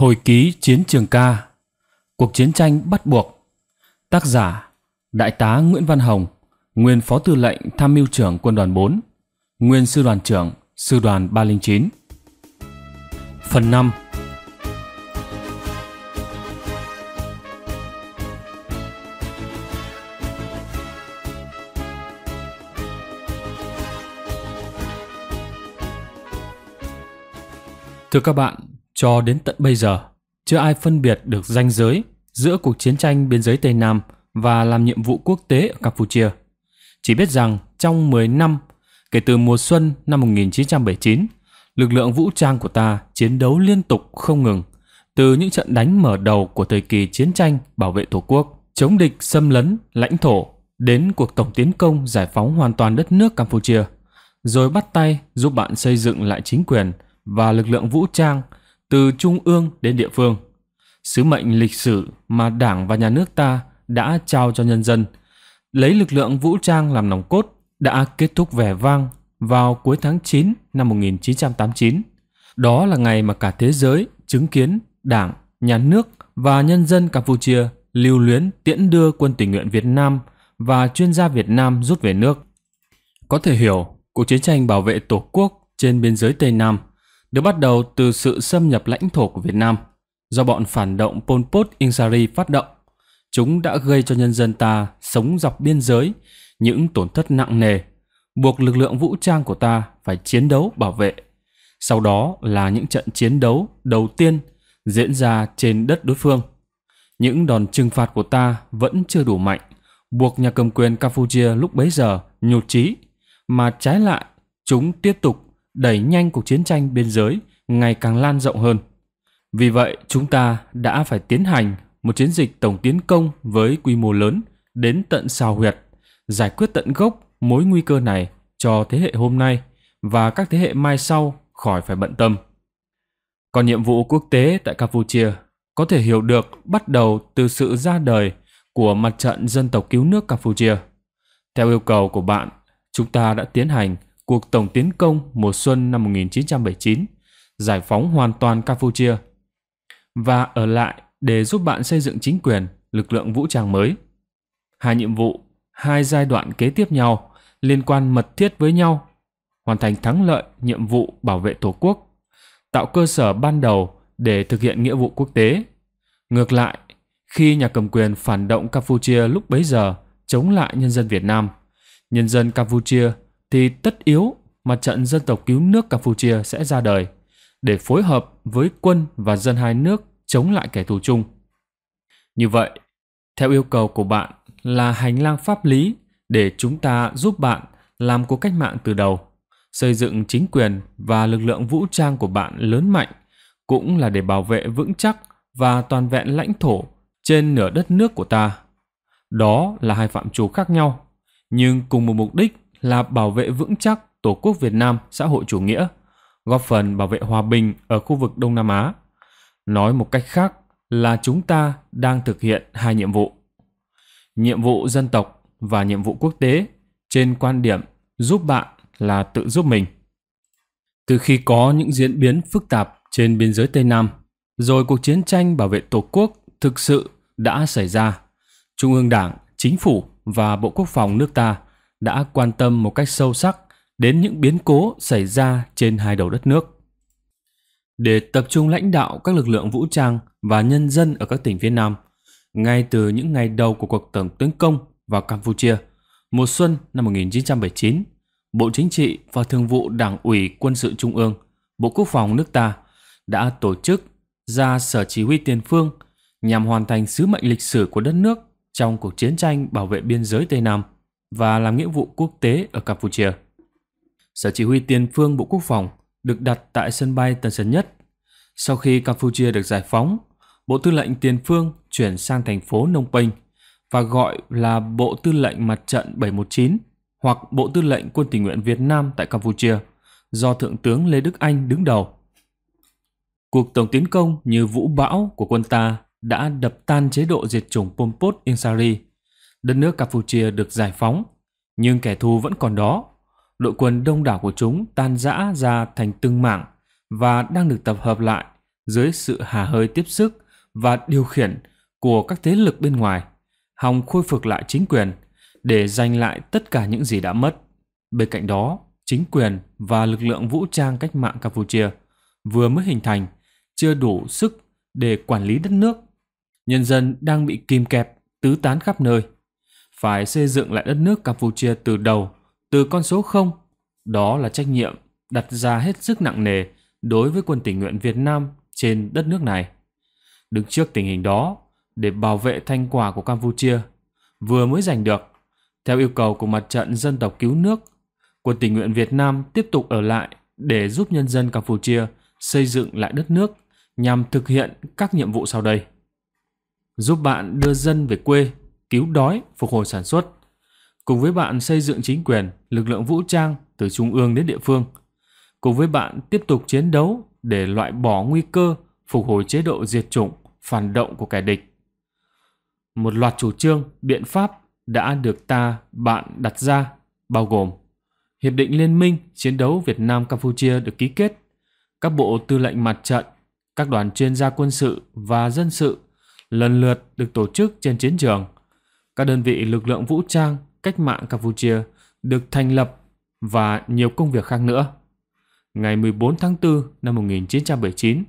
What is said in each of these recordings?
Hồi ký Chiến trường ca Cuộc chiến tranh bắt buộc Tác giả Đại tá Nguyễn Văn Hồng Nguyên Phó Tư lệnh Tham mưu trưởng Quân đoàn 4 Nguyên Sư đoàn trưởng Sư đoàn 309 Phần 5 Thưa các bạn, cho đến tận bây giờ, chưa ai phân biệt được ranh giới giữa cuộc chiến tranh biên giới Tây Nam và làm nhiệm vụ quốc tế ở Campuchia. Chỉ biết rằng trong 10 năm, kể từ mùa xuân năm 1979, lực lượng vũ trang của ta chiến đấu liên tục không ngừng, từ những trận đánh mở đầu của thời kỳ chiến tranh bảo vệ Tổ quốc, chống địch xâm lấn lãnh thổ đến cuộc tổng tiến công giải phóng hoàn toàn đất nước Campuchia, rồi bắt tay giúp bạn xây dựng lại chính quyền và lực lượng vũ trang từ trung ương đến địa phương. Sứ mệnh lịch sử mà Đảng và nhà nước ta đã trao cho nhân dân, lấy lực lượng vũ trang làm nòng cốt đã kết thúc vẻ vang vào cuối tháng 9 năm 1989. Đó là ngày mà cả thế giới chứng kiến Đảng, nhà nước và nhân dân Campuchia lưu luyến tiễn đưa quân tình nguyện Việt Nam và chuyên gia Việt Nam rút về nước. Có thể hiểu, cuộc chiến tranh bảo vệ Tổ quốc trên biên giới Tây Nam – được bắt đầu từ sự xâm nhập lãnh thổ của Việt Nam do bọn phản động Pol Pot Insari phát động. Chúng đã gây cho nhân dân ta sống dọc biên giới những tổn thất nặng nề, buộc lực lượng vũ trang của ta phải chiến đấu bảo vệ. Sau đó là những trận chiến đấu đầu tiên diễn ra trên đất đối phương. Những đòn trừng phạt của ta vẫn chưa đủ mạnh, buộc nhà cầm quyền Campuchia lúc bấy giờ nhụt chí, mà trái lại chúng tiếp tục đẩy nhanh cuộc chiến tranh biên giới ngày càng lan rộng hơn. Vì vậy, chúng ta đã phải tiến hành một chiến dịch tổng tiến công với quy mô lớn đến tận xào huyệt, giải quyết tận gốc mối nguy cơ này cho thế hệ hôm nay và các thế hệ mai sau khỏi phải bận tâm. Còn nhiệm vụ quốc tế tại Campuchia có thể hiểu được bắt đầu từ sự ra đời của mặt trận dân tộc cứu nước Campuchia. Theo yêu cầu của bạn, chúng ta đã tiến hành cuộc tổng tiến công mùa xuân năm 1979, giải phóng hoàn toàn Campuchia và ở lại để giúp bạn xây dựng chính quyền, lực lượng vũ trang mới. Hai nhiệm vụ, hai giai đoạn kế tiếp nhau liên quan mật thiết với nhau, hoàn thành thắng lợi nhiệm vụ bảo vệ Tổ quốc, tạo cơ sở ban đầu để thực hiện nghĩa vụ quốc tế. Ngược lại, khi nhà cầm quyền phản động Campuchia lúc bấy giờ chống lại nhân dân Việt Nam, nhân dân Campuchia thì tất yếu mặt trận dân tộc cứu nước Campuchia sẽ ra đời để phối hợp với quân và dân hai nước chống lại kẻ thù chung. Như vậy, theo yêu cầu của bạn là hành lang pháp lý để chúng ta giúp bạn làm cuộc cách mạng từ đầu, xây dựng chính quyền và lực lượng vũ trang của bạn lớn mạnh, cũng là để bảo vệ vững chắc và toàn vẹn lãnh thổ trên nửa đất nước của ta. Đó là hai phạm trù khác nhau, nhưng cùng một mục đích là bảo vệ vững chắc Tổ quốc Việt Nam xã hội chủ nghĩa, góp phần bảo vệ hòa bình ở khu vực Đông Nam Á. Nói một cách khác là chúng ta đang thực hiện hai nhiệm vụ. Nhiệm vụ dân tộc và nhiệm vụ quốc tế trên quan điểm giúp bạn là tự giúp mình. Từ khi có những diễn biến phức tạp trên biên giới Tây Nam, rồi cuộc chiến tranh bảo vệ Tổ quốc thực sự đã xảy ra. Trung ương Đảng, Chính phủ và Bộ Quốc phòng nước ta đã quan tâm một cách sâu sắc đến những biến cố xảy ra trên hai đầu đất nước. Để tập trung lãnh đạo các lực lượng vũ trang và nhân dân ở các tỉnh phía Nam, ngay từ những ngày đầu của cuộc tổng tiến công vào Campuchia, mùa xuân năm 1979, Bộ Chính trị và Thường vụ Đảng ủy Quân sự Trung ương, Bộ Quốc phòng nước ta đã tổ chức ra Sở Chỉ huy Tiền phương nhằm hoàn thành sứ mệnh lịch sử của đất nước trong cuộc chiến tranh bảo vệ biên giới Tây Nam – và làm nghĩa vụ quốc tế ở Campuchia. Sở chỉ huy tiền phương Bộ Quốc phòng được đặt tại sân bay Tân Sơn Nhất. Sau khi Campuchia được giải phóng, Bộ Tư lệnh Tiền Phương chuyển sang thành phố Nông Penh và gọi là Bộ Tư lệnh Mặt trận 719 hoặc Bộ Tư lệnh Quân tình nguyện Việt Nam tại Campuchia do Thượng tướng Lê Đức Anh đứng đầu. Cuộc tổng tiến công như vũ bão của quân ta đã đập tan chế độ diệt chủng Pol Pot Insari đất nước Campuchia được giải phóng, nhưng kẻ thù vẫn còn đó. Đội quân đông đảo của chúng tan rã ra thành từng mảng và đang được tập hợp lại dưới sự hà hơi tiếp sức và điều khiển của các thế lực bên ngoài, hòng khôi phục lại chính quyền để giành lại tất cả những gì đã mất. Bên cạnh đó, chính quyền và lực lượng vũ trang cách mạng Campuchia vừa mới hình thành chưa đủ sức để quản lý đất nước. Nhân dân đang bị kìm kẹp, tứ tán khắp nơi phải xây dựng lại đất nước Campuchia từ đầu, từ con số 0. Đó là trách nhiệm đặt ra hết sức nặng nề đối với quân tình nguyện Việt Nam trên đất nước này. Đứng trước tình hình đó, để bảo vệ thành quả của Campuchia vừa mới giành được, theo yêu cầu của mặt trận dân tộc cứu nước, quân tình nguyện Việt Nam tiếp tục ở lại để giúp nhân dân Campuchia xây dựng lại đất nước nhằm thực hiện các nhiệm vụ sau đây. Giúp bạn đưa dân về quê cứu đói, phục hồi sản xuất. Cùng với bạn xây dựng chính quyền, lực lượng vũ trang từ trung ương đến địa phương. Cùng với bạn tiếp tục chiến đấu để loại bỏ nguy cơ, phục hồi chế độ diệt chủng, phản động của kẻ địch. Một loạt chủ trương, biện pháp đã được ta, bạn đặt ra, bao gồm Hiệp định Liên minh Chiến đấu Việt Nam-Campuchia được ký kết, các bộ tư lệnh mặt trận, các đoàn chuyên gia quân sự và dân sự lần lượt được tổ chức trên chiến trường – các đơn vị lực lượng vũ trang cách mạng Campuchia được thành lập và nhiều công việc khác nữa. Ngày 14 tháng 4 năm 1979,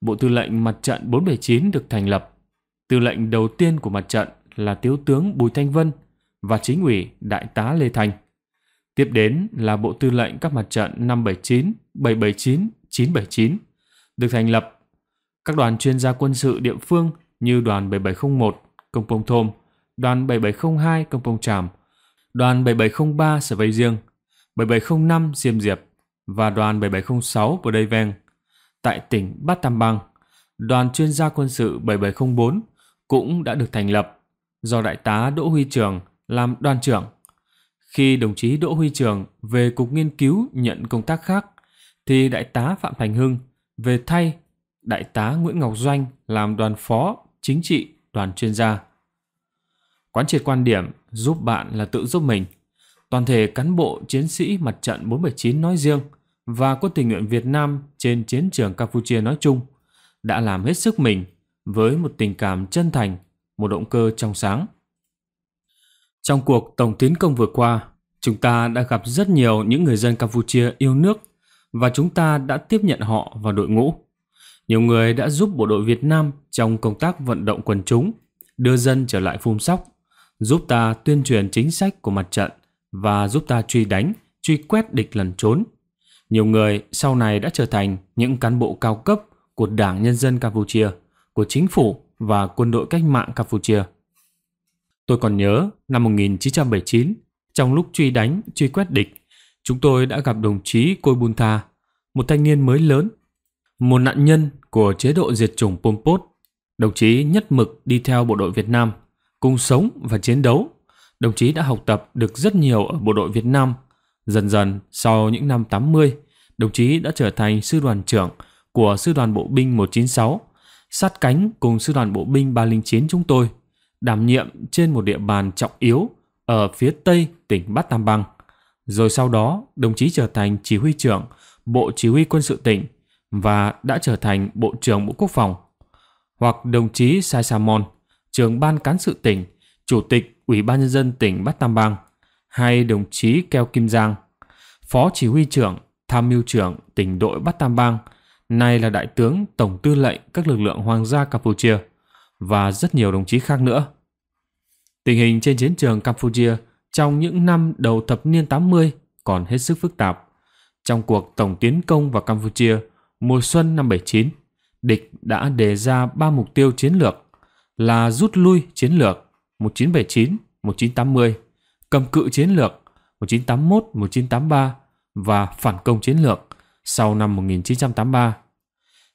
Bộ Tư lệnh Mặt trận 479 được thành lập. Tư lệnh đầu tiên của mặt trận là Thiếu tướng Bùi Thanh Vân và chính ủy Đại tá Lê Thành. Tiếp đến là Bộ Tư lệnh các mặt trận 579, 779, 979 được thành lập. Các đoàn chuyên gia quân sự địa phương như đoàn 7701, Công Pông Thôm, đoàn 7702 Công công Tràm, đoàn 7703 Sở Vây Riêng, 7705 Diêm Diệp và đoàn 7706 Bờ Đây Veng. Tại tỉnh Bát Tam Bang, đoàn chuyên gia quân sự 7704 cũng đã được thành lập do Đại tá Đỗ Huy Trường làm đoàn trưởng. Khi đồng chí Đỗ Huy Trường về Cục Nghiên cứu nhận công tác khác, thì Đại tá Phạm Thành Hưng về thay Đại tá Nguyễn Ngọc Doanh làm đoàn phó chính trị đoàn chuyên gia. Quán triệt quan điểm giúp bạn là tự giúp mình. Toàn thể cán bộ chiến sĩ mặt trận 479 nói riêng và quân tình nguyện Việt Nam trên chiến trường Campuchia nói chung đã làm hết sức mình với một tình cảm chân thành, một động cơ trong sáng. Trong cuộc tổng tiến công vừa qua, chúng ta đã gặp rất nhiều những người dân Campuchia yêu nước và chúng ta đã tiếp nhận họ vào đội ngũ. Nhiều người đã giúp bộ đội Việt Nam trong công tác vận động quần chúng, đưa dân trở lại phun sóc giúp ta tuyên truyền chính sách của mặt trận và giúp ta truy đánh, truy quét địch lần trốn. Nhiều người sau này đã trở thành những cán bộ cao cấp của Đảng Nhân dân Campuchia, của chính phủ và quân đội cách mạng Campuchia. Tôi còn nhớ năm 1979, trong lúc truy đánh, truy quét địch, chúng tôi đã gặp đồng chí Côi Bun Tha, một thanh niên mới lớn, một nạn nhân của chế độ diệt chủng Pol Pot. Đồng chí nhất mực đi theo bộ đội Việt Nam cùng sống và chiến đấu. Đồng chí đã học tập được rất nhiều ở bộ đội Việt Nam. Dần dần, sau những năm 80, đồng chí đã trở thành sư đoàn trưởng của sư đoàn bộ binh 196, sát cánh cùng sư đoàn bộ binh 309 chúng tôi, đảm nhiệm trên một địa bàn trọng yếu ở phía tây tỉnh Bát Tam Bang. Rồi sau đó, đồng chí trở thành chỉ huy trưởng Bộ Chỉ huy Quân sự tỉnh và đã trở thành Bộ trưởng Bộ Quốc phòng. Hoặc đồng chí Sai Samon – trưởng ban cán sự tỉnh, chủ tịch Ủy ban nhân dân tỉnh Bắc Tam Bang, hai đồng chí Keo Kim Giang, phó chỉ huy trưởng, tham mưu trưởng tỉnh đội Bắc Tam Bang, nay là đại tướng tổng tư lệnh các lực lượng hoàng gia Campuchia và rất nhiều đồng chí khác nữa. Tình hình trên chiến trường Campuchia trong những năm đầu thập niên 80 còn hết sức phức tạp. Trong cuộc tổng tiến công vào Campuchia mùa xuân năm 79, địch đã đề ra ba mục tiêu chiến lược là rút lui chiến lược 1979, 1980, cầm cự chiến lược 1981, 1983 và phản công chiến lược sau năm 1983.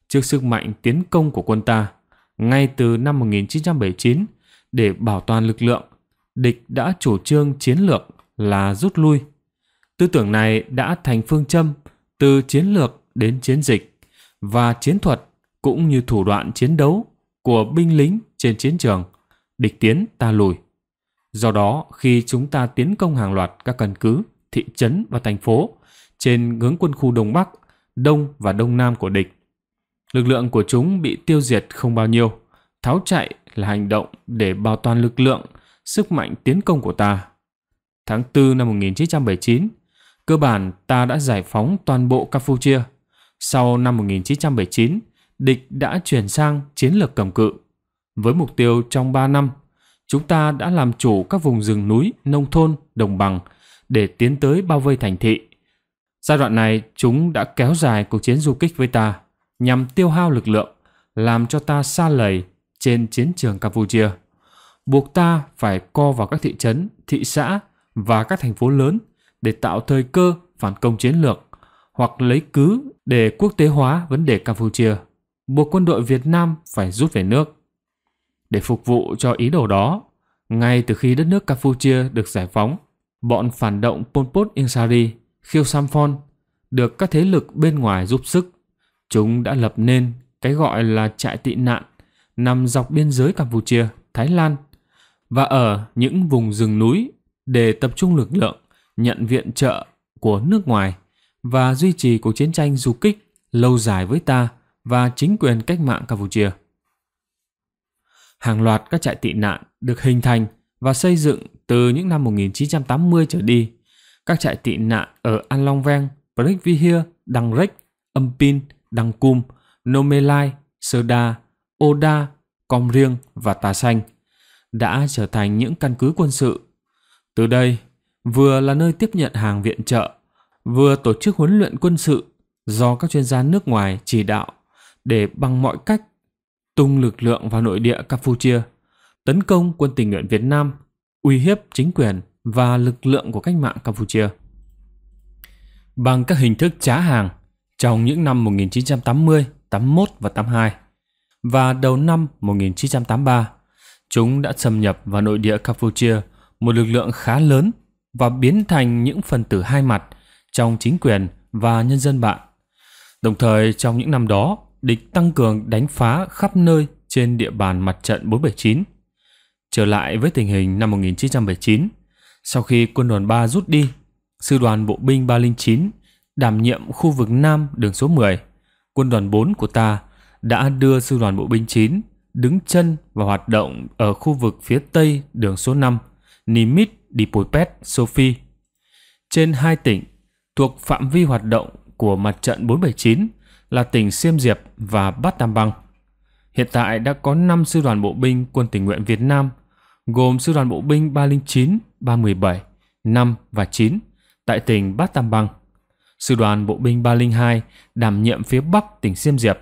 Trước sức mạnh tiến công của quân ta, ngay từ năm 1979 để bảo toàn lực lượng, địch đã chủ trương chiến lược là rút lui. Tư tưởng này đã thành phương châm từ chiến lược đến chiến dịch và chiến thuật cũng như thủ đoạn chiến đấu của binh lính trên chiến trường, địch tiến ta lùi. Do đó, khi chúng ta tiến công hàng loạt các căn cứ, thị trấn và thành phố trên hướng quân khu Đông Bắc, Đông và Đông Nam của địch, lực lượng của chúng bị tiêu diệt không bao nhiêu. Tháo chạy là hành động để bảo toàn lực lượng, sức mạnh tiến công của ta. Tháng 4 năm 1979, cơ bản ta đã giải phóng toàn bộ Campuchia. Sau năm 1979, địch đã chuyển sang chiến lược cầm cự. Với mục tiêu trong 3 năm, chúng ta đã làm chủ các vùng rừng núi, nông thôn, đồng bằng để tiến tới bao vây thành thị. Giai đoạn này, chúng đã kéo dài cuộc chiến du kích với ta nhằm tiêu hao lực lượng, làm cho ta xa lầy trên chiến trường Campuchia. Buộc ta phải co vào các thị trấn, thị xã và các thành phố lớn để tạo thời cơ phản công chiến lược hoặc lấy cứ để quốc tế hóa vấn đề Campuchia, buộc quân đội Việt Nam phải rút về nước để phục vụ cho ý đồ đó. Ngay từ khi đất nước Campuchia được giải phóng, bọn phản động Pol Pot Insari, Khiêu Samphon được các thế lực bên ngoài giúp sức. Chúng đã lập nên cái gọi là trại tị nạn nằm dọc biên giới Campuchia, Thái Lan và ở những vùng rừng núi để tập trung lực lượng nhận viện trợ của nước ngoài và duy trì cuộc chiến tranh du kích lâu dài với ta và chính quyền cách mạng Campuchia hàng loạt các trại tị nạn được hình thành và xây dựng từ những năm 1980 trở đi. Các trại tị nạn ở An Long Veng, Prithvihir, Đăng Rếch, Ampin, Đăng Cum, Nomelai, Sơ Đa, Oda, Com Riêng và Tà Xanh đã trở thành những căn cứ quân sự. Từ đây, vừa là nơi tiếp nhận hàng viện trợ, vừa tổ chức huấn luyện quân sự do các chuyên gia nước ngoài chỉ đạo để bằng mọi cách tung lực lượng vào nội địa Campuchia, tấn công quân tình nguyện Việt Nam, uy hiếp chính quyền và lực lượng của cách mạng Campuchia. Bằng các hình thức trá hàng trong những năm 1980, 81 và 82 và đầu năm 1983, chúng đã xâm nhập vào nội địa Campuchia một lực lượng khá lớn và biến thành những phần tử hai mặt trong chính quyền và nhân dân bạn. Đồng thời trong những năm đó, địch tăng cường đánh phá khắp nơi trên địa bàn mặt trận 479. Trở lại với tình hình năm 1979, sau khi quân đoàn 3 rút đi, sư đoàn bộ binh 309 đảm nhiệm khu vực Nam đường số 10, quân đoàn 4 của ta đã đưa sư đoàn bộ binh 9 đứng chân và hoạt động ở khu vực phía Tây đường số 5, Nimit, Dipolpet, Sophie. Trên hai tỉnh thuộc phạm vi hoạt động của mặt trận 479 là tỉnh Siêm Diệp và Bát Tam Bang. Hiện tại đã có 5 sư đoàn bộ binh quân tình nguyện Việt Nam, gồm sư đoàn bộ binh 309, 317, 5 và 9 tại tỉnh Bát Tam Bang. Sư đoàn bộ binh 302 đảm nhiệm phía bắc tỉnh Siêm Diệp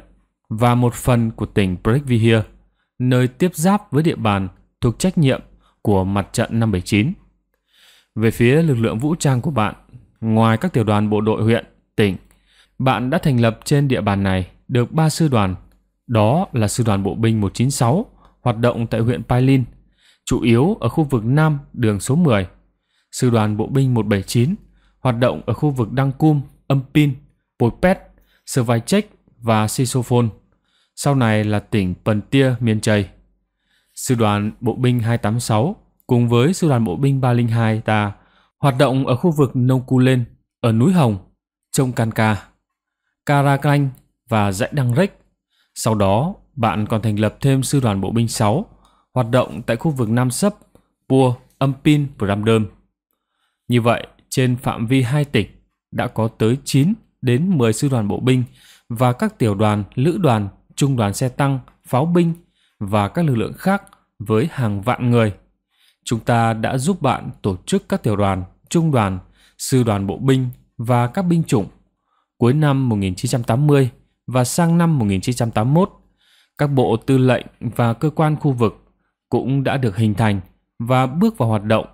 và một phần của tỉnh Brekvihir, nơi tiếp giáp với địa bàn thuộc trách nhiệm của mặt trận 579. Về phía lực lượng vũ trang của bạn, ngoài các tiểu đoàn bộ đội huyện, tỉnh bạn đã thành lập trên địa bàn này được 3 sư đoàn. Đó là sư đoàn bộ binh 196 hoạt động tại huyện Pai Lin, chủ yếu ở khu vực Nam đường số 10. Sư đoàn bộ binh 179 hoạt động ở khu vực Đăng Cum, Âm Pin, Bồi Sơ Vai Servaichek và Sisophon. Sau này là tỉnh Pần Tia, miền Chây. Sư đoàn bộ binh 286 cùng với sư đoàn bộ binh 302 ta hoạt động ở khu vực Nông Cu Lên ở núi Hồng, trong Can Ca. Karaklan và dãy Đăng Rách. Sau đó, bạn còn thành lập thêm sư đoàn bộ binh 6, hoạt động tại khu vực Nam Sấp, Pua, Ampin, Pramdom. Như vậy, trên phạm vi hai tỉnh đã có tới 9 đến 10 sư đoàn bộ binh và các tiểu đoàn, lữ đoàn, trung đoàn xe tăng, pháo binh và các lực lượng khác với hàng vạn người. Chúng ta đã giúp bạn tổ chức các tiểu đoàn, trung đoàn, sư đoàn bộ binh và các binh chủng cuối năm 1980 và sang năm 1981, các bộ tư lệnh và cơ quan khu vực cũng đã được hình thành và bước vào hoạt động.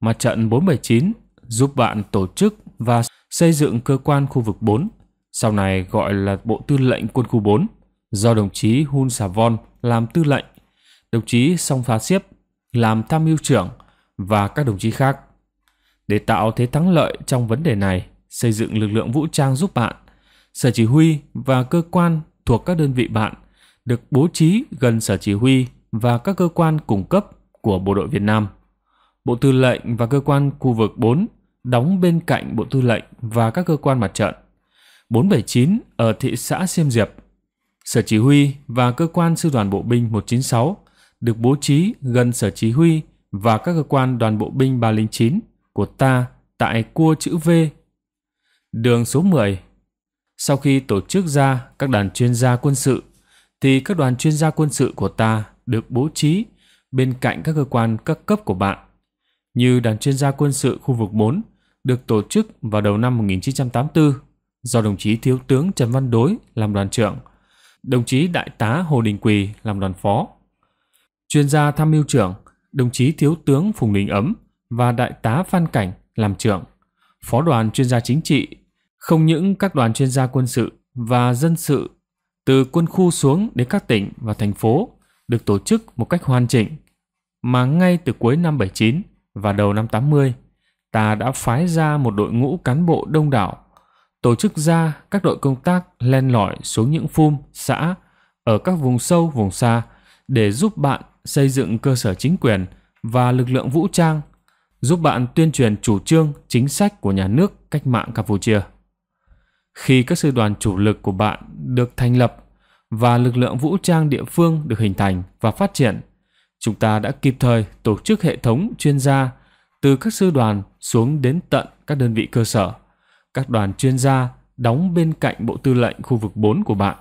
Mặt trận 479 giúp bạn tổ chức và xây dựng cơ quan khu vực 4, sau này gọi là Bộ Tư lệnh Quân khu 4, do đồng chí Hun Savon làm tư lệnh, đồng chí Song Phá Siếp làm tham mưu trưởng và các đồng chí khác. Để tạo thế thắng lợi trong vấn đề này, xây dựng lực lượng vũ trang giúp bạn. Sở chỉ huy và cơ quan thuộc các đơn vị bạn được bố trí gần sở chỉ huy và các cơ quan cung cấp của Bộ đội Việt Nam. Bộ Tư lệnh và cơ quan khu vực 4 đóng bên cạnh Bộ Tư lệnh và các cơ quan mặt trận. 479 ở thị xã Siêm Diệp. Sở chỉ huy và cơ quan sư đoàn bộ binh 196 được bố trí gần sở chỉ huy và các cơ quan đoàn bộ binh 309 của ta tại cua chữ V Đường số 10 Sau khi tổ chức ra các đoàn chuyên gia quân sự, thì các đoàn chuyên gia quân sự của ta được bố trí bên cạnh các cơ quan các cấp của bạn, như đoàn chuyên gia quân sự khu vực 4 được tổ chức vào đầu năm 1984 do đồng chí Thiếu tướng Trần Văn Đối làm đoàn trưởng, đồng chí Đại tá Hồ Đình Quỳ làm đoàn phó. Chuyên gia tham mưu trưởng, đồng chí Thiếu tướng Phùng Đình Ấm và Đại tá Phan Cảnh làm trưởng. Phó đoàn chuyên gia chính trị không những các đoàn chuyên gia quân sự và dân sự từ quân khu xuống đến các tỉnh và thành phố được tổ chức một cách hoàn chỉnh, mà ngay từ cuối năm 79 và đầu năm 80, ta đã phái ra một đội ngũ cán bộ đông đảo, tổ chức ra các đội công tác len lỏi xuống những phum, xã ở các vùng sâu, vùng xa để giúp bạn xây dựng cơ sở chính quyền và lực lượng vũ trang, giúp bạn tuyên truyền chủ trương, chính sách của nhà nước cách mạng Campuchia. Khi các sư đoàn chủ lực của bạn được thành lập và lực lượng vũ trang địa phương được hình thành và phát triển, chúng ta đã kịp thời tổ chức hệ thống chuyên gia từ các sư đoàn xuống đến tận các đơn vị cơ sở. Các đoàn chuyên gia đóng bên cạnh Bộ Tư lệnh khu vực 4 của bạn.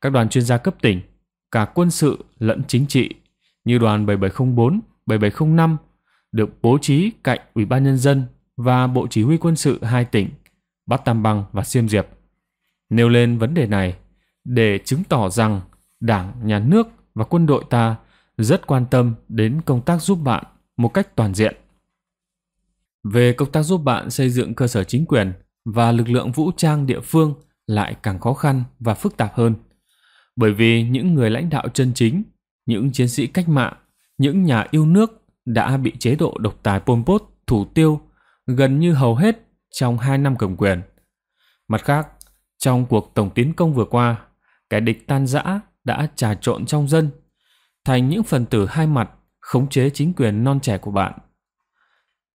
Các đoàn chuyên gia cấp tỉnh, cả quân sự lẫn chính trị, như đoàn 7704, 7705, được bố trí cạnh Ủy ban Nhân dân và Bộ Chỉ huy quân sự hai tỉnh Bát Tam Bang và Siêm Diệp. Nêu lên vấn đề này để chứng tỏ rằng Đảng, Nhà nước và quân đội ta rất quan tâm đến công tác giúp bạn một cách toàn diện. Về công tác giúp bạn xây dựng cơ sở chính quyền và lực lượng vũ trang địa phương lại càng khó khăn và phức tạp hơn. Bởi vì những người lãnh đạo chân chính, những chiến sĩ cách mạng, những nhà yêu nước đã bị chế độ độc tài Pol Pot thủ tiêu gần như hầu hết trong 2 năm cầm quyền. Mặt khác, trong cuộc tổng tiến công vừa qua, kẻ địch tan rã đã trà trộn trong dân, thành những phần tử hai mặt khống chế chính quyền non trẻ của bạn.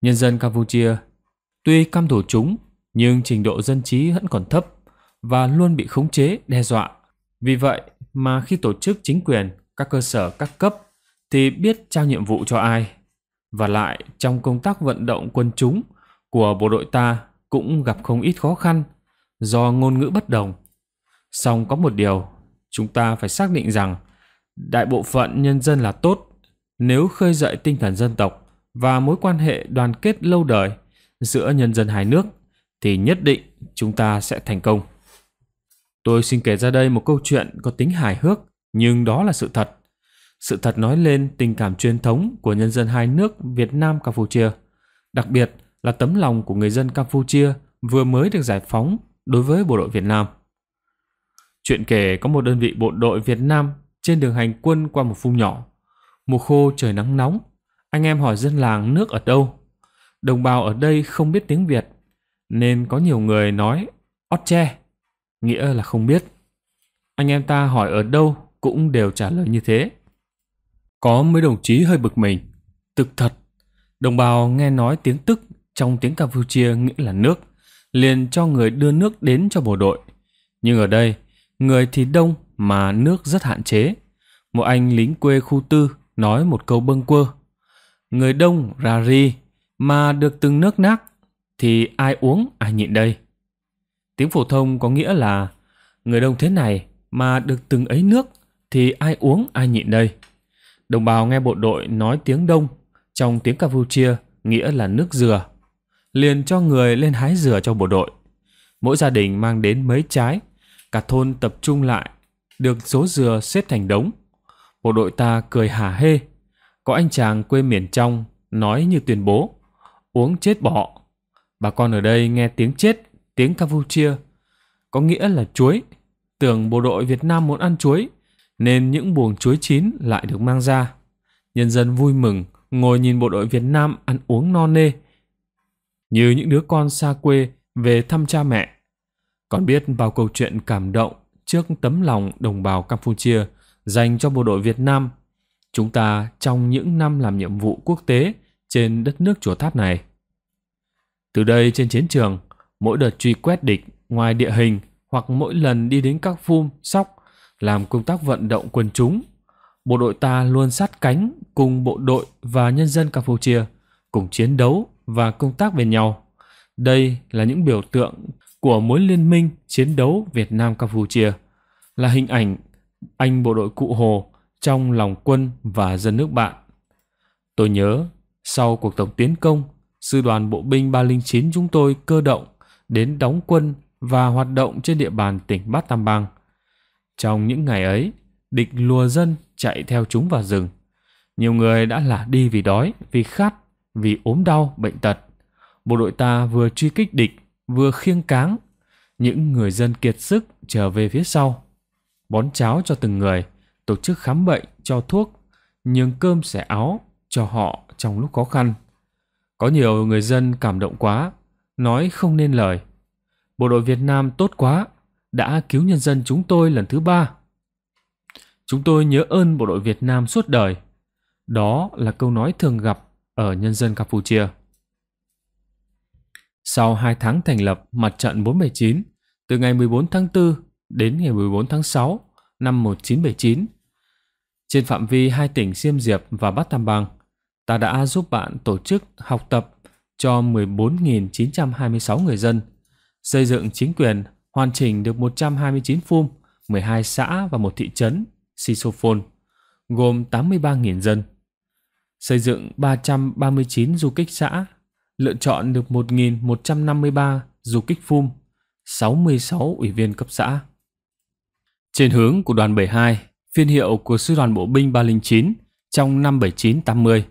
Nhân dân Campuchia tuy cam thủ chúng nhưng trình độ dân trí vẫn còn thấp và luôn bị khống chế, đe dọa. Vì vậy mà khi tổ chức chính quyền, các cơ sở các cấp thì biết trao nhiệm vụ cho ai. Và lại trong công tác vận động quân chúng – của bộ đội ta cũng gặp không ít khó khăn do ngôn ngữ bất đồng. Song có một điều, chúng ta phải xác định rằng đại bộ phận nhân dân là tốt nếu khơi dậy tinh thần dân tộc và mối quan hệ đoàn kết lâu đời giữa nhân dân hai nước thì nhất định chúng ta sẽ thành công. Tôi xin kể ra đây một câu chuyện có tính hài hước nhưng đó là sự thật. Sự thật nói lên tình cảm truyền thống của nhân dân hai nước Việt Nam Campuchia, đặc biệt là tấm lòng của người dân Campuchia vừa mới được giải phóng đối với bộ đội Việt Nam. Chuyện kể có một đơn vị bộ đội Việt Nam trên đường hành quân qua một vùng nhỏ. Mùa khô trời nắng nóng, anh em hỏi dân làng nước ở đâu. Đồng bào ở đây không biết tiếng Việt, nên có nhiều người nói ót tre, nghĩa là không biết. Anh em ta hỏi ở đâu cũng đều trả lời như thế. Có mấy đồng chí hơi bực mình. Thực thật, đồng bào nghe nói tiếng tức trong tiếng Campuchia nghĩa là nước, liền cho người đưa nước đến cho bộ đội. Nhưng ở đây, người thì đông mà nước rất hạn chế. Một anh lính quê khu tư nói một câu bâng quơ. Người đông ra ri mà được từng nước nát thì ai uống ai nhịn đây. Tiếng phổ thông có nghĩa là người đông thế này mà được từng ấy nước thì ai uống ai nhịn đây. Đồng bào nghe bộ đội nói tiếng đông trong tiếng Campuchia nghĩa là nước dừa liền cho người lên hái dừa cho bộ đội. Mỗi gia đình mang đến mấy trái, cả thôn tập trung lại, được số dừa xếp thành đống. Bộ đội ta cười hả hê, có anh chàng quê miền trong nói như tuyên bố, uống chết bỏ. Bà con ở đây nghe tiếng chết, tiếng Campuchia, có nghĩa là chuối. Tưởng bộ đội Việt Nam muốn ăn chuối, nên những buồng chuối chín lại được mang ra. Nhân dân vui mừng, ngồi nhìn bộ đội Việt Nam ăn uống no nê, như những đứa con xa quê về thăm cha mẹ. Còn biết bao câu chuyện cảm động trước tấm lòng đồng bào Campuchia dành cho bộ đội Việt Nam. Chúng ta trong những năm làm nhiệm vụ quốc tế trên đất nước chùa tháp này. Từ đây trên chiến trường, mỗi đợt truy quét địch ngoài địa hình hoặc mỗi lần đi đến các phum, sóc làm công tác vận động quần chúng, bộ đội ta luôn sát cánh cùng bộ đội và nhân dân Campuchia cùng chiến đấu và công tác bên nhau. Đây là những biểu tượng của mối liên minh chiến đấu Việt Nam Campuchia, là hình ảnh anh bộ đội cụ Hồ trong lòng quân và dân nước bạn. Tôi nhớ, sau cuộc tổng tiến công, sư đoàn bộ binh 309 chúng tôi cơ động đến đóng quân và hoạt động trên địa bàn tỉnh Bát Tam Bang. Trong những ngày ấy, địch lùa dân chạy theo chúng vào rừng. Nhiều người đã lả đi vì đói, vì khát vì ốm đau, bệnh tật. Bộ đội ta vừa truy kích địch, vừa khiêng cáng. Những người dân kiệt sức trở về phía sau. Bón cháo cho từng người, tổ chức khám bệnh, cho thuốc, nhường cơm xẻ áo cho họ trong lúc khó khăn. Có nhiều người dân cảm động quá, nói không nên lời. Bộ đội Việt Nam tốt quá, đã cứu nhân dân chúng tôi lần thứ ba. Chúng tôi nhớ ơn bộ đội Việt Nam suốt đời. Đó là câu nói thường gặp ở nhân dân Campuchia. Sau 2 tháng thành lập mặt trận 479, từ ngày 14 tháng 4 đến ngày 14 tháng 6 năm 1979, trên phạm vi hai tỉnh Siem Diệp và Bắc Tam Bang, ta đã giúp bạn tổ chức học tập cho 14.926 người dân, xây dựng chính quyền hoàn chỉnh được 129 phum, 12 xã và một thị trấn, Sisophone, gồm 83.000 dân xây dựng 339 du kích xã, lựa chọn được 1.153 du kích phum, 66 ủy viên cấp xã. Trên hướng của đoàn 72, phiên hiệu của Sư đoàn Bộ binh 309 trong năm 79-80,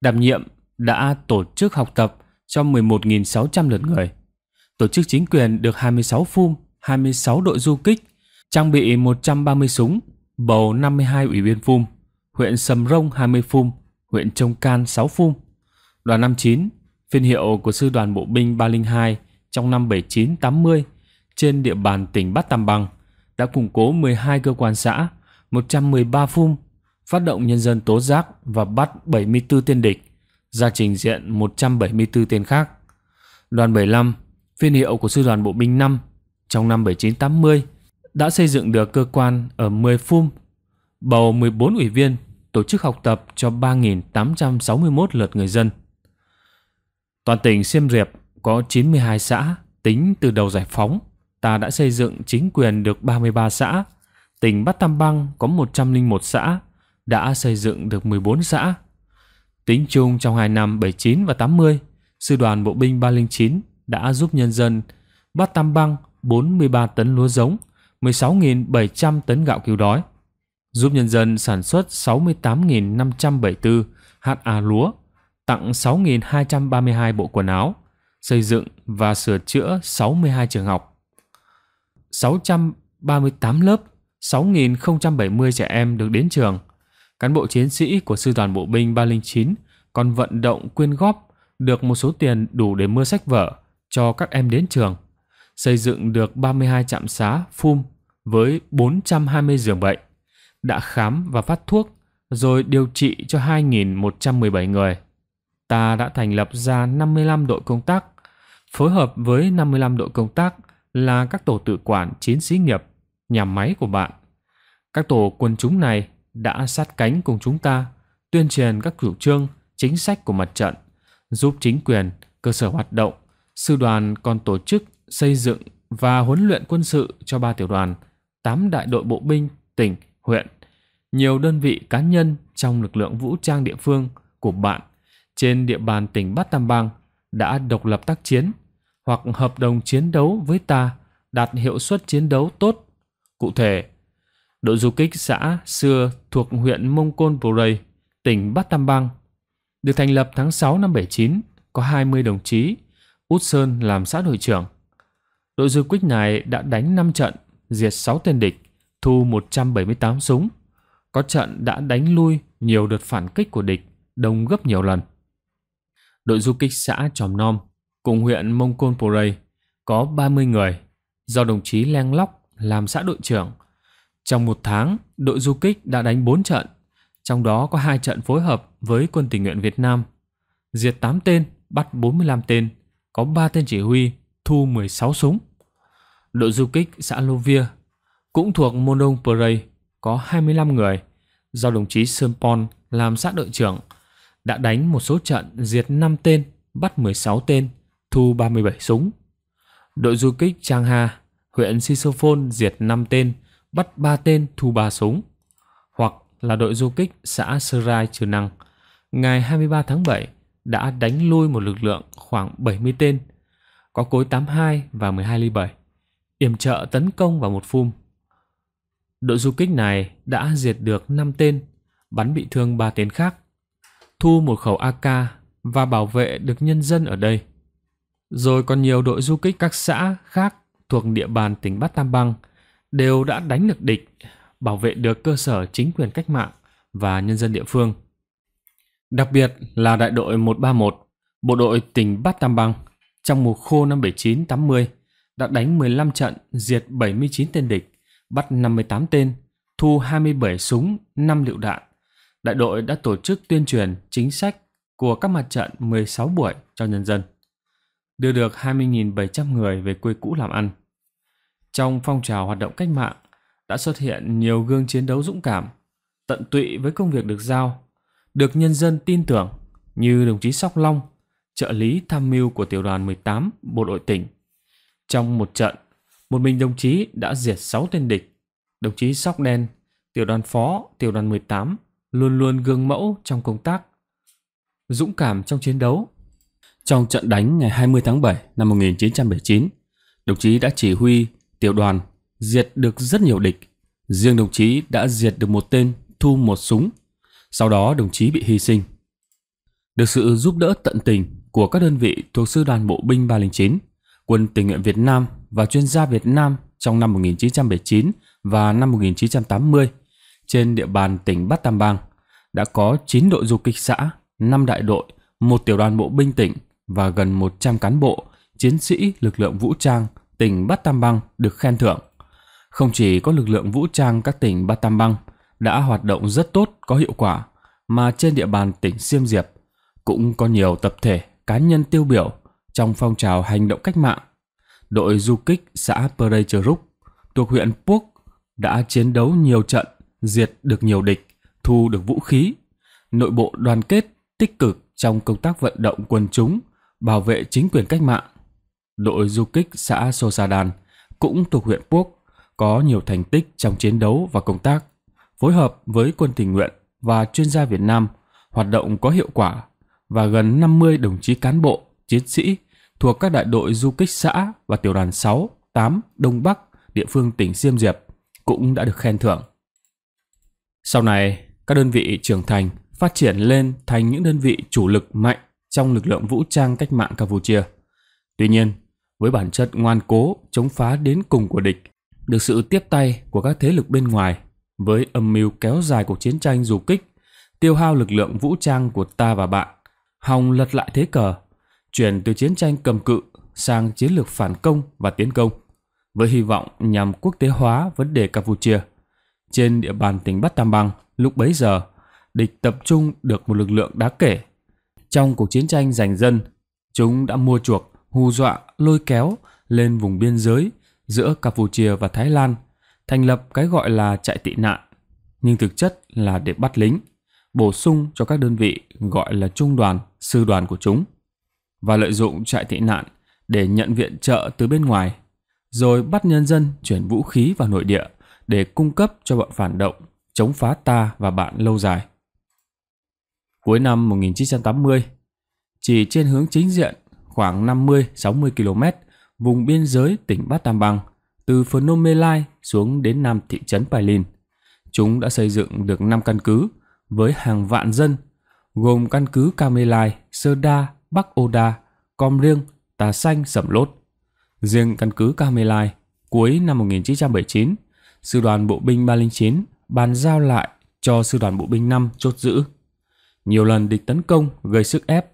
đảm nhiệm đã tổ chức học tập cho 11.600 lượt người. Tổ chức chính quyền được 26 phum, 26 đội du kích, trang bị 130 súng, bầu 52 ủy viên phum, huyện Sầm Rông 20 phum, huyện Trông Can, Sáu Phum. Đoàn 59, phiên hiệu của Sư đoàn Bộ binh 302 trong năm 79-80 trên địa bàn tỉnh Bát Tam Bằng đã củng cố 12 cơ quan xã, 113 phum, phát động nhân dân tố giác và bắt 74 tên địch, ra trình diện 174 tên khác. Đoàn 75, phiên hiệu của Sư đoàn Bộ binh 5 trong năm 79-80 đã xây dựng được cơ quan ở 10 phum, bầu 14 ủy viên tổ chức học tập cho 3.861 lượt người dân. Toàn tỉnh Siem Reap có 92 xã, tính từ đầu giải phóng, ta đã xây dựng chính quyền được 33 xã. Tỉnh Bát Tam Bang có 101 xã, đã xây dựng được 14 xã. Tính chung trong hai năm 79 và 80, Sư đoàn Bộ binh 309 đã giúp nhân dân Bát Tam Bang 43 tấn lúa giống, 16.700 tấn gạo cứu đói, giúp nhân dân sản xuất 68.574 ha à lúa, tặng 6.232 bộ quần áo, xây dựng và sửa chữa 62 trường học, 638 lớp, 6.070 trẻ em được đến trường. Cán bộ chiến sĩ của Sư đoàn Bộ binh 309 còn vận động quyên góp được một số tiền đủ để mua sách vở cho các em đến trường, xây dựng được 32 trạm xá phun với 420 giường bệnh đã khám và phát thuốc rồi điều trị cho 2.117 người. Ta đã thành lập ra 55 đội công tác, phối hợp với 55 đội công tác là các tổ tự quản chiến sĩ nghiệp, nhà máy của bạn. Các tổ quân chúng này đã sát cánh cùng chúng ta, tuyên truyền các chủ trương, chính sách của mặt trận, giúp chính quyền, cơ sở hoạt động, sư đoàn còn tổ chức xây dựng và huấn luyện quân sự cho ba tiểu đoàn, 8 đại đội bộ binh, tỉnh huyện, nhiều đơn vị cá nhân trong lực lượng vũ trang địa phương của bạn trên địa bàn tỉnh Bát Tam Bang đã độc lập tác chiến hoặc hợp đồng chiến đấu với ta đạt hiệu suất chiến đấu tốt. Cụ thể, đội du kích xã xưa thuộc huyện Mông Côn Bồ tỉnh Bát Tam Bang, được thành lập tháng 6 năm 79, có 20 đồng chí, Út Sơn làm xã đội trưởng. Đội du kích này đã đánh 5 trận, diệt 6 tên địch, thu 178 súng. Có trận đã đánh lui nhiều đợt phản kích của địch, đông gấp nhiều lần. Đội du kích xã Tròm Nom cùng huyện Mông Côn Pô Rây có 30 người do đồng chí Leng Lóc làm xã đội trưởng. Trong một tháng, đội du kích đã đánh 4 trận, trong đó có 2 trận phối hợp với quân tình nguyện Việt Nam. Diệt 8 tên, bắt 45 tên, có 3 tên chỉ huy, thu 16 súng. Đội du kích xã Lô Via cũng thuộc Monong Prey có 25 người, do đồng chí Sơn Pon làm sát đội trưởng, đã đánh một số trận diệt 5 tên, bắt 16 tên, thu 37 súng. Đội du kích Trang Ha, huyện Sisophon diệt 5 tên, bắt 3 tên, thu 3 súng. Hoặc là đội du kích xã Serai Trừ Năng, ngày 23 tháng 7 đã đánh lui một lực lượng khoảng 70 tên, có cối 82 và 12 ly 7, yểm trợ tấn công vào một phum Đội du kích này đã diệt được 5 tên, bắn bị thương 3 tên khác, thu một khẩu AK và bảo vệ được nhân dân ở đây. Rồi còn nhiều đội du kích các xã khác thuộc địa bàn tỉnh Bát Tam Băng đều đã đánh được địch, bảo vệ được cơ sở chính quyền cách mạng và nhân dân địa phương. Đặc biệt là đại đội 131, bộ đội tỉnh Bát Tam Băng trong mùa khô năm 79-80 đã đánh 15 trận diệt 79 tên địch, bắt 58 tên, thu 27 súng, 5 lựu đạn. Đại đội đã tổ chức tuyên truyền chính sách của các mặt trận 16 buổi cho nhân dân, đưa được 20.700 người về quê cũ làm ăn. Trong phong trào hoạt động cách mạng đã xuất hiện nhiều gương chiến đấu dũng cảm, tận tụy với công việc được giao, được nhân dân tin tưởng như đồng chí Sóc Long, trợ lý tham mưu của tiểu đoàn 18 bộ đội tỉnh. Trong một trận một mình đồng chí đã diệt 6 tên địch. Đồng chí Sóc Đen, tiểu đoàn phó, tiểu đoàn 18 luôn luôn gương mẫu trong công tác, dũng cảm trong chiến đấu. Trong trận đánh ngày 20 tháng 7 năm 1979, đồng chí đã chỉ huy tiểu đoàn diệt được rất nhiều địch. Riêng đồng chí đã diệt được một tên thu một súng. Sau đó đồng chí bị hy sinh. Được sự giúp đỡ tận tình của các đơn vị thuộc Sư đoàn Bộ binh 309, Quân Tình nguyện Việt Nam và chuyên gia Việt Nam trong năm 1979 và năm 1980 trên địa bàn tỉnh Bắc Tam Bang đã có 9 đội du kích xã, 5 đại đội, một tiểu đoàn bộ binh tỉnh và gần 100 cán bộ, chiến sĩ lực lượng vũ trang tỉnh Bắc Tam Bang được khen thưởng. Không chỉ có lực lượng vũ trang các tỉnh Bắc Tam Bang đã hoạt động rất tốt có hiệu quả, mà trên địa bàn tỉnh Siêm Diệp cũng có nhiều tập thể cá nhân tiêu biểu trong phong trào hành động cách mạng đội du kích xã Pereicheruk thuộc huyện Puốc đã chiến đấu nhiều trận, diệt được nhiều địch, thu được vũ khí, nội bộ đoàn kết, tích cực trong công tác vận động quần chúng, bảo vệ chính quyền cách mạng. Đội du kích xã Sosadan cũng thuộc huyện Puốc có nhiều thành tích trong chiến đấu và công tác, phối hợp với quân tình nguyện và chuyên gia Việt Nam hoạt động có hiệu quả và gần 50 đồng chí cán bộ, chiến sĩ thuộc các đại đội du kích xã và tiểu đoàn 6, 8 Đông Bắc, địa phương tỉnh Diêm Diệp cũng đã được khen thưởng. Sau này, các đơn vị trưởng thành phát triển lên thành những đơn vị chủ lực mạnh trong lực lượng vũ trang cách mạng Campuchia. Tuy nhiên, với bản chất ngoan cố chống phá đến cùng của địch, được sự tiếp tay của các thế lực bên ngoài với âm mưu kéo dài cuộc chiến tranh du kích, tiêu hao lực lượng vũ trang của ta và bạn, hòng lật lại thế cờ chuyển từ chiến tranh cầm cự sang chiến lược phản công và tiến công, với hy vọng nhằm quốc tế hóa vấn đề Campuchia. Trên địa bàn tỉnh Bắc Tam Bang, lúc bấy giờ, địch tập trung được một lực lượng đáng kể. Trong cuộc chiến tranh giành dân, chúng đã mua chuộc, hù dọa, lôi kéo lên vùng biên giới giữa Campuchia và Thái Lan, thành lập cái gọi là trại tị nạn, nhưng thực chất là để bắt lính, bổ sung cho các đơn vị gọi là trung đoàn, sư đoàn của chúng và lợi dụng trại tị nạn để nhận viện trợ từ bên ngoài, rồi bắt nhân dân chuyển vũ khí vào nội địa để cung cấp cho bọn phản động chống phá ta và bạn lâu dài. Cuối năm 1980, chỉ trên hướng chính diện khoảng 50-60 km vùng biên giới tỉnh Bát Tam Bang từ Phnom Nôm Mê Lai xuống đến nam thị trấn Pai Lin. Chúng đã xây dựng được 5 căn cứ với hàng vạn dân, gồm căn cứ Kamelai, Sơ Đa, Bắc Oda, Com Riêng, Tà Xanh, Sầm Lốt. Riêng căn cứ Kamelai, cuối năm 1979, sư đoàn bộ binh 309 bàn giao lại cho sư đoàn bộ binh 5 chốt giữ. Nhiều lần địch tấn công gây sức ép,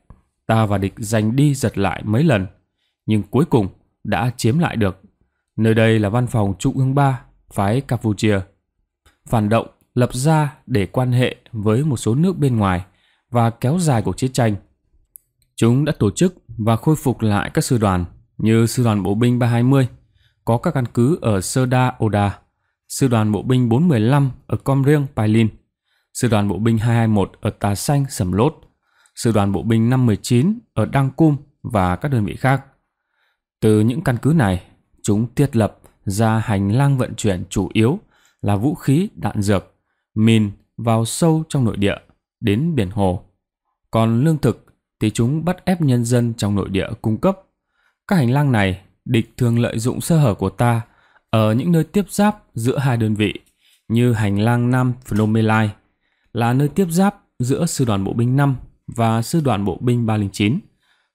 ta và địch giành đi giật lại mấy lần, nhưng cuối cùng đã chiếm lại được. Nơi đây là văn phòng Trung ương 3, phái Campuchia. Phản động lập ra để quan hệ với một số nước bên ngoài và kéo dài cuộc chiến tranh. Chúng đã tổ chức và khôi phục lại các sư đoàn như sư đoàn bộ binh 320 có các căn cứ ở Serda Oda, sư đoàn bộ binh 415 ở Com Riêng Pai sư đoàn bộ binh 221 ở Tà Xanh Sầm Lốt, sư đoàn bộ binh 519 ở Đăng Cung và các đơn vị khác. Từ những căn cứ này, chúng thiết lập ra hành lang vận chuyển chủ yếu là vũ khí, đạn dược, mìn vào sâu trong nội địa đến biển hồ. Còn lương thực thì chúng bắt ép nhân dân trong nội địa cung cấp. Các hành lang này, địch thường lợi dụng sơ hở của ta ở những nơi tiếp giáp giữa hai đơn vị như hành lang Nam Phnom Lai là nơi tiếp giáp giữa sư đoàn bộ binh 5 và sư đoàn bộ binh 309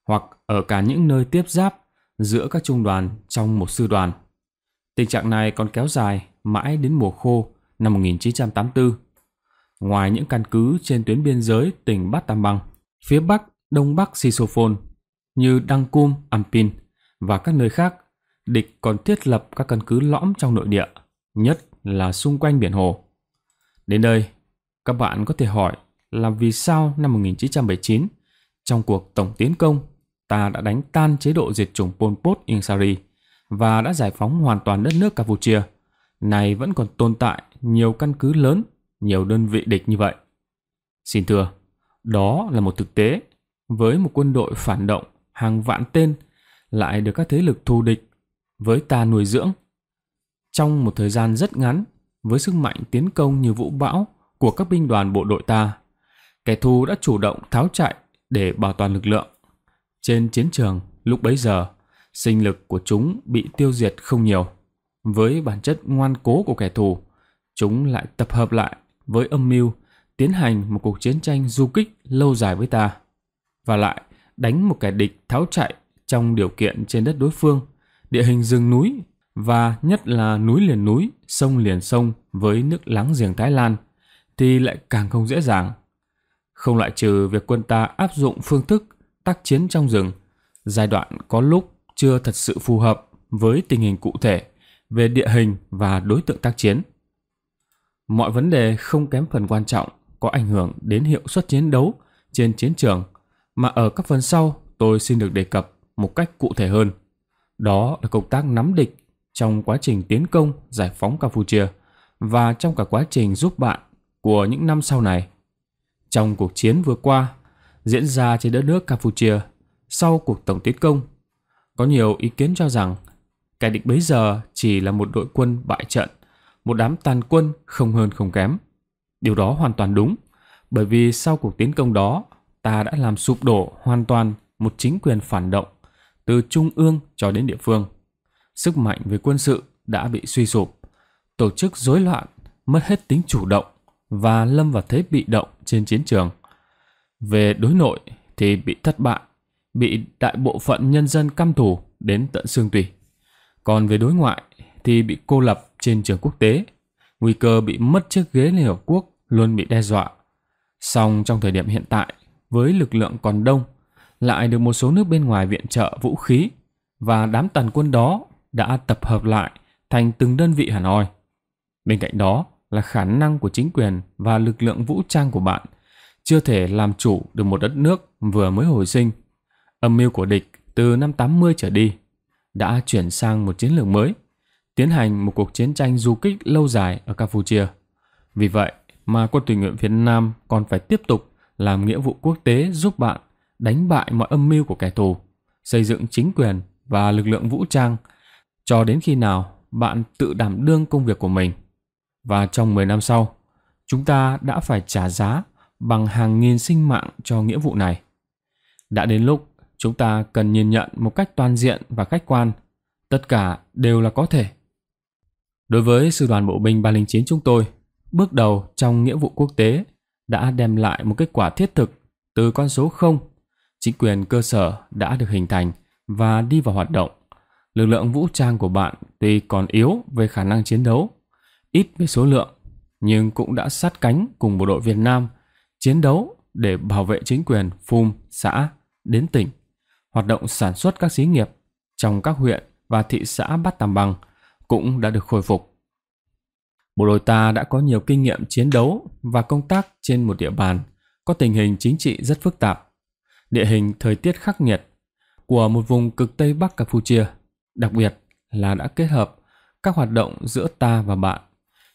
hoặc ở cả những nơi tiếp giáp giữa các trung đoàn trong một sư đoàn. Tình trạng này còn kéo dài mãi đến mùa khô năm 1984. Ngoài những căn cứ trên tuyến biên giới tỉnh Bát Tam Bang, phía Bắc Đông Bắc Sisophon như Đăng Cung, Ampin và các nơi khác, địch còn thiết lập các căn cứ lõm trong nội địa, nhất là xung quanh biển Hồ. Đến đây, các bạn có thể hỏi là vì sao năm 1979, trong cuộc tổng tiến công, ta đã đánh tan chế độ diệt chủng Pol Pot Insari và đã giải phóng hoàn toàn đất nước Campuchia. Này vẫn còn tồn tại nhiều căn cứ lớn, nhiều đơn vị địch như vậy. Xin thưa, đó là một thực tế với một quân đội phản động hàng vạn tên lại được các thế lực thù địch với ta nuôi dưỡng. Trong một thời gian rất ngắn, với sức mạnh tiến công như vũ bão của các binh đoàn bộ đội ta, kẻ thù đã chủ động tháo chạy để bảo toàn lực lượng. Trên chiến trường, lúc bấy giờ, sinh lực của chúng bị tiêu diệt không nhiều. Với bản chất ngoan cố của kẻ thù, chúng lại tập hợp lại với âm mưu tiến hành một cuộc chiến tranh du kích lâu dài với ta và lại đánh một kẻ địch tháo chạy trong điều kiện trên đất đối phương, địa hình rừng núi và nhất là núi liền núi, sông liền sông với nước láng giềng Thái Lan thì lại càng không dễ dàng. Không loại trừ việc quân ta áp dụng phương thức tác chiến trong rừng, giai đoạn có lúc chưa thật sự phù hợp với tình hình cụ thể về địa hình và đối tượng tác chiến. Mọi vấn đề không kém phần quan trọng có ảnh hưởng đến hiệu suất chiến đấu trên chiến trường mà ở các phần sau tôi xin được đề cập một cách cụ thể hơn. Đó là công tác nắm địch trong quá trình tiến công giải phóng Campuchia và trong cả quá trình giúp bạn của những năm sau này. Trong cuộc chiến vừa qua diễn ra trên đất nước Campuchia sau cuộc tổng tiến công, có nhiều ý kiến cho rằng kẻ địch bấy giờ chỉ là một đội quân bại trận, một đám tàn quân không hơn không kém. Điều đó hoàn toàn đúng, bởi vì sau cuộc tiến công đó, ta đã làm sụp đổ hoàn toàn một chính quyền phản động từ trung ương cho đến địa phương. Sức mạnh về quân sự đã bị suy sụp, tổ chức rối loạn, mất hết tính chủ động và lâm vào thế bị động trên chiến trường. Về đối nội thì bị thất bại, bị đại bộ phận nhân dân căm thù đến tận xương tủy. Còn về đối ngoại thì bị cô lập trên trường quốc tế, nguy cơ bị mất chiếc ghế Liên Hợp Quốc luôn bị đe dọa. Song trong thời điểm hiện tại với lực lượng còn đông, lại được một số nước bên ngoài viện trợ vũ khí và đám tàn quân đó đã tập hợp lại thành từng đơn vị hẳn hoi. Bên cạnh đó là khả năng của chính quyền và lực lượng vũ trang của bạn chưa thể làm chủ được một đất nước vừa mới hồi sinh. Âm mưu của địch từ năm 80 trở đi đã chuyển sang một chiến lược mới, tiến hành một cuộc chiến tranh du kích lâu dài ở Campuchia. Vì vậy mà quân tình nguyện Việt Nam còn phải tiếp tục làm nghĩa vụ quốc tế giúp bạn đánh bại mọi âm mưu của kẻ thù, xây dựng chính quyền và lực lượng vũ trang cho đến khi nào bạn tự đảm đương công việc của mình. Và trong 10 năm sau, chúng ta đã phải trả giá bằng hàng nghìn sinh mạng cho nghĩa vụ này. Đã đến lúc chúng ta cần nhìn nhận một cách toàn diện và khách quan, tất cả đều là có thể. Đối với sư đoàn bộ binh 309 chúng tôi, bước đầu trong nghĩa vụ quốc tế đã đem lại một kết quả thiết thực từ con số 0. Chính quyền cơ sở đã được hình thành và đi vào hoạt động. Lực lượng vũ trang của bạn tuy còn yếu về khả năng chiến đấu, ít về số lượng, nhưng cũng đã sát cánh cùng bộ đội Việt Nam chiến đấu để bảo vệ chính quyền phum, xã đến tỉnh, hoạt động sản xuất các xí nghiệp trong các huyện và thị xã Bát Tam Bằng cũng đã được khôi phục. Bộ đội ta đã có nhiều kinh nghiệm chiến đấu và công tác trên một địa bàn có tình hình chính trị rất phức tạp, địa hình thời tiết khắc nghiệt của một vùng cực Tây Bắc Campuchia, đặc biệt là đã kết hợp các hoạt động giữa ta và bạn,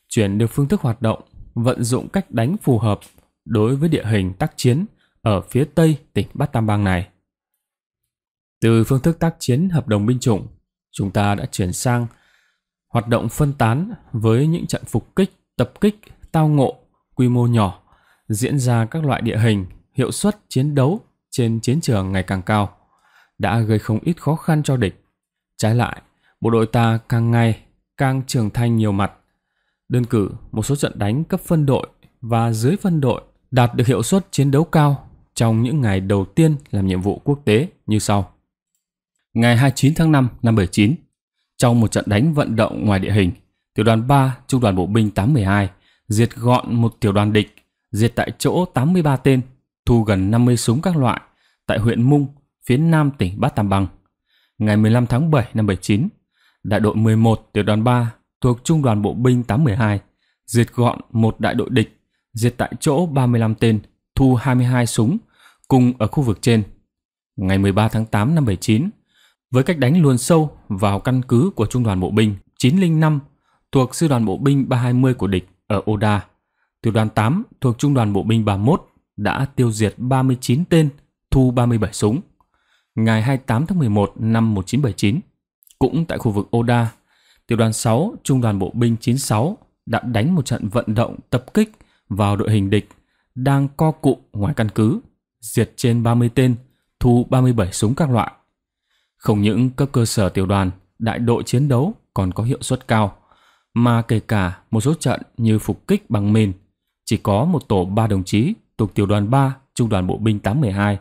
chuyển được phương thức hoạt động, vận dụng cách đánh phù hợp đối với địa hình tác chiến ở phía Tây tỉnh Bát Tam Bang này. Từ phương thức tác chiến hợp đồng binh chủng, chúng ta đã chuyển sang hoạt động phân tán với những trận phục kích, tập kích, tao ngộ, quy mô nhỏ, diễn ra các loại địa hình, hiệu suất chiến đấu trên chiến trường ngày càng cao, đã gây không ít khó khăn cho địch. Trái lại, bộ đội ta càng ngày càng trưởng thành nhiều mặt. Đơn cử một số trận đánh cấp phân đội và dưới phân đội đạt được hiệu suất chiến đấu cao trong những ngày đầu tiên làm nhiệm vụ quốc tế như sau. Ngày 29 tháng 5 năm 79, trong một trận đánh vận động ngoài địa hình, tiểu đoàn 3 trung đoàn bộ binh 812 diệt gọn một tiểu đoàn địch, diệt tại chỗ 83 tên, thu gần 50 súng các loại tại huyện Mung, phía nam tỉnh Bát Tam Bằng. Ngày 15 tháng 7 năm 79, đại đội 11 tiểu đoàn 3 thuộc trung đoàn bộ binh 812 diệt gọn một đại đội địch, diệt tại chỗ 35 tên, thu 22 súng, cùng ở khu vực trên. Ngày 13 tháng 8 năm 79, với cách đánh luồn sâu vào căn cứ của Trung đoàn Bộ binh 905 thuộc Sư đoàn Bộ binh 320 của địch ở Oda, tiểu đoàn 8 thuộc Trung đoàn Bộ binh 31 đã tiêu diệt 39 tên, thu 37 súng. Ngày 28 tháng 11 năm 1979, cũng tại khu vực Oda, tiểu đoàn 6 Trung đoàn Bộ binh 96 đã đánh một trận vận động tập kích vào đội hình địch đang co cụ ngoài căn cứ, diệt trên 30 tên, thu 37 súng các loại. Không những các cơ sở tiểu đoàn, đại đội chiến đấu còn có hiệu suất cao, mà kể cả một số trận như phục kích bằng mìn, chỉ có một tổ 3 đồng chí thuộc tiểu đoàn 3 trung đoàn bộ binh 812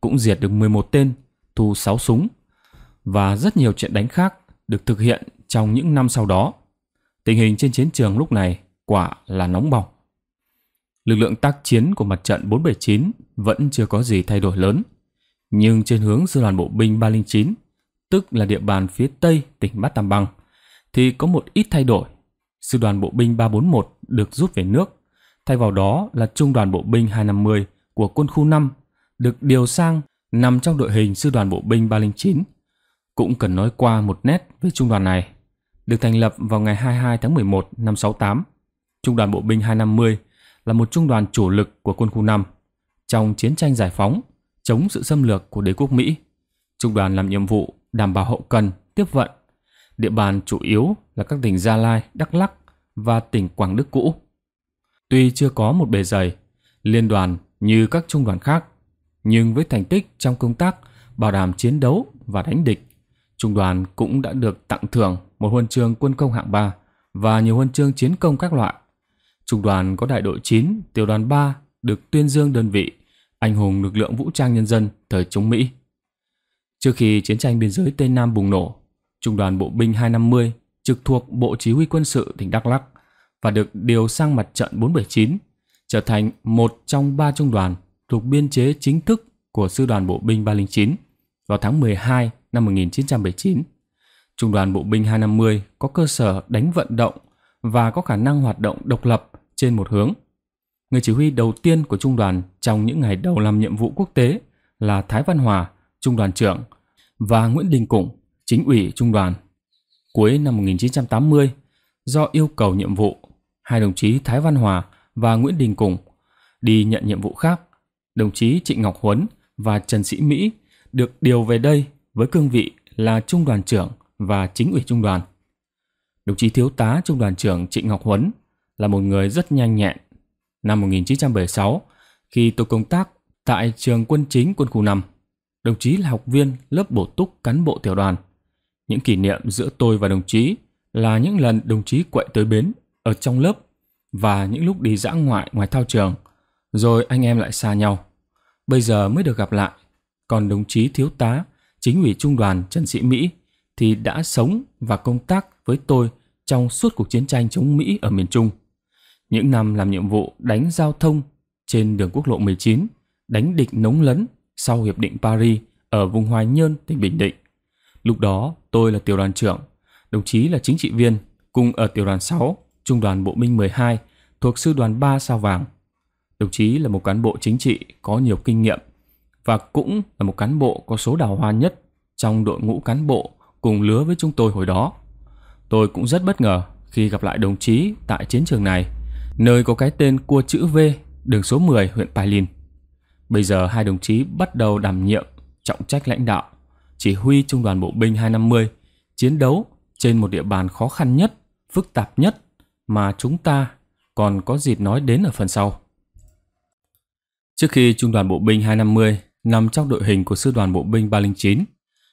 cũng diệt được 11 tên, thu 6 súng và rất nhiều trận đánh khác được thực hiện trong những năm sau đó. Tình hình trên chiến trường lúc này quả là nóng bỏng. Lực lượng tác chiến của mặt trận 479 vẫn chưa có gì thay đổi lớn nhưng trên hướng sư đoàn bộ binh 309, tức là địa bàn phía tây tỉnh Bát Tam băng thì có một ít thay đổi. Sư đoàn bộ binh 341 được rút về nước, thay vào đó là trung đoàn bộ binh 250 của quân khu 5 được điều sang nằm trong đội hình sư đoàn bộ binh 309. Cũng cần nói qua một nét về trung đoàn này. Được thành lập vào ngày 22 tháng 11 năm 68, trung đoàn bộ binh 250 là một trung đoàn chủ lực của quân khu 5 trong chiến tranh giải phóng chống sự xâm lược của đế quốc Mỹ. Trung đoàn làm nhiệm vụ đảm bảo hậu cần, tiếp vận. Địa bàn chủ yếu là các tỉnh Gia Lai, Đắk Lắc và tỉnh Quảng Đức cũ. Tuy chưa có một bề dày, liên đoàn như các trung đoàn khác, nhưng với thành tích trong công tác bảo đảm chiến đấu và đánh địch, trung đoàn cũng đã được tặng thưởng một huân chương quân công hạng 3 và nhiều huân chương chiến công các loại. Trung đoàn có đại đội 9, tiểu đoàn 3 được tuyên dương đơn vị anh hùng lực lượng vũ trang nhân dân thời chống Mỹ. Trước khi chiến tranh biên giới Tây Nam bùng nổ, Trung đoàn Bộ binh 250 trực thuộc Bộ Chỉ huy Quân sự tỉnh Đắk Lắk và được điều sang mặt trận 479, trở thành một trong ba trung đoàn thuộc biên chế chính thức của Sư đoàn Bộ binh 309 vào tháng 12 năm 1979. Trung đoàn Bộ binh 250 có cơ sở đánh vận động và có khả năng hoạt động độc lập trên một hướng – Người chỉ huy đầu tiên của trung đoàn trong những ngày đầu làm nhiệm vụ quốc tế là Thái Văn Hòa, trung đoàn trưởng, và Nguyễn Đình Củng, chính ủy trung đoàn. Cuối năm 1980, do yêu cầu nhiệm vụ, hai đồng chí Thái Văn Hòa và Nguyễn Đình Củng đi nhận nhiệm vụ khác. Đồng chí Trịnh Ngọc Huấn và Trần Sĩ Mỹ được điều về đây với cương vị là trung đoàn trưởng và chính ủy trung đoàn. Đồng chí thiếu tá trung đoàn trưởng Trịnh Ngọc Huấn là một người rất nhanh nhẹn, năm 1976 khi tôi công tác tại trường quân chính quân khu 5. Đồng chí là học viên lớp bổ túc cán bộ tiểu đoàn. Những kỷ niệm giữa tôi và đồng chí là những lần đồng chí quậy tới bến ở trong lớp và những lúc đi dã ngoại ngoài thao trường, rồi anh em lại xa nhau. Bây giờ mới được gặp lại. Còn đồng chí thiếu tá, chính ủy trung đoàn Trần Sĩ Mỹ thì đã sống và công tác với tôi trong suốt cuộc chiến tranh chống Mỹ ở miền Trung. Những năm làm nhiệm vụ đánh giao thông trên đường quốc lộ 19, đánh địch nống lấn sau Hiệp định Paris ở vùng Hoài Nhơn, tỉnh Bình Định. Lúc đó tôi là tiểu đoàn trưởng, đồng chí là chính trị viên, cùng ở tiểu đoàn 6, trung đoàn bộ binh 12, thuộc sư đoàn 3 sao vàng. Đồng chí là một cán bộ chính trị có nhiều kinh nghiệm và cũng là một cán bộ có số đào hoa nhất trong đội ngũ cán bộ cùng lứa với chúng tôi hồi đó. Tôi cũng rất bất ngờ khi gặp lại đồng chí tại chiến trường này nơi có cái tên cua chữ V, đường số 10, huyện Pai Lin. Bây giờ hai đồng chí bắt đầu đảm nhiệm trọng trách lãnh đạo, chỉ huy trung đoàn bộ binh 250, chiến đấu trên một địa bàn khó khăn nhất, phức tạp nhất mà chúng ta còn có dịp nói đến ở phần sau. Trước khi Trung đoàn Bộ binh 250 nằm trong đội hình của Sư đoàn Bộ binh 309,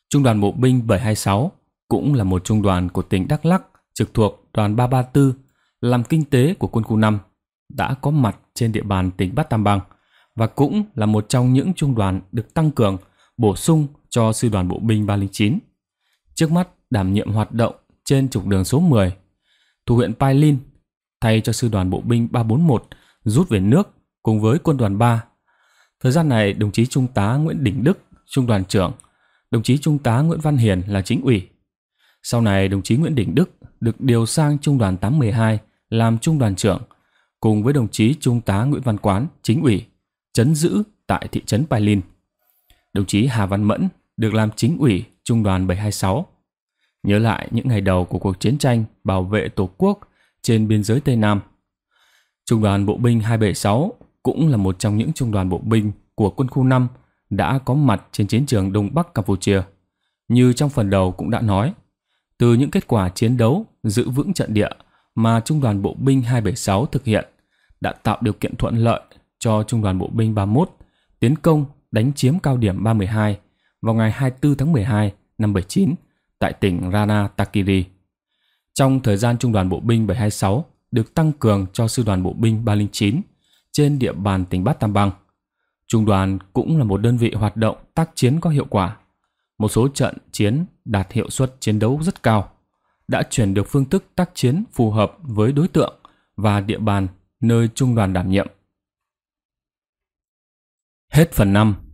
Trung đoàn Bộ binh 726 cũng là một trung đoàn của tỉnh Đắk Lắk trực thuộc đoàn 334 làm kinh tế của quân khu 5, đã có mặt trên địa bàn tỉnh Bắc Tam Bang và cũng là một trong những trung đoàn được tăng cường, bổ sung cho sư đoàn bộ binh 309. Trước mắt đảm nhiệm hoạt động trên trục đường số 10, thuộc huyện Pai Lin, thay cho sư đoàn bộ binh 341 rút về nước cùng với quân đoàn 3. Thời gian này, đồng chí Trung tá Nguyễn Đình Đức, Trung đoàn trưởng, đồng chí Trung tá Nguyễn Văn Hiền là chính ủy. Sau này, đồng chí Nguyễn Đình Đức được điều sang Trung đoàn 812 làm trung đoàn trưởng, cùng với đồng chí Trung tá Nguyễn Văn Quán, chính ủy, chấn giữ tại thị trấn Pai Lin. Đồng chí Hà Văn Mẫn được làm chính ủy Trung đoàn 726. Nhớ lại những ngày đầu của cuộc chiến tranh bảo vệ Tổ quốc trên biên giới Tây Nam. Trung đoàn Bộ binh 276 cũng là một trong những trung đoàn bộ binh của quân khu 5 đã có mặt trên chiến trường Đông Bắc Campuchia. Như trong phần đầu cũng đã nói, từ những kết quả chiến đấu giữ vững trận địa mà Trung đoàn Bộ binh 276 thực hiện đã tạo điều kiện thuận lợi cho Trung đoàn Bộ binh 31 tiến công đánh chiếm cao điểm 312 vào ngày 24 tháng 12 năm 79 tại tỉnh Rana Takiri. Trong thời gian Trung đoàn Bộ binh 726 được tăng cường cho Sư đoàn Bộ binh 309 trên địa bàn tỉnh Bát Tam Bang, Trung đoàn cũng là một đơn vị hoạt động tác chiến có hiệu quả. Một số trận chiến đạt hiệu suất chiến đấu rất cao đã chuyển được phương thức tác chiến phù hợp với đối tượng và địa bàn nơi trung đoàn đảm nhiệm. Hết phần 5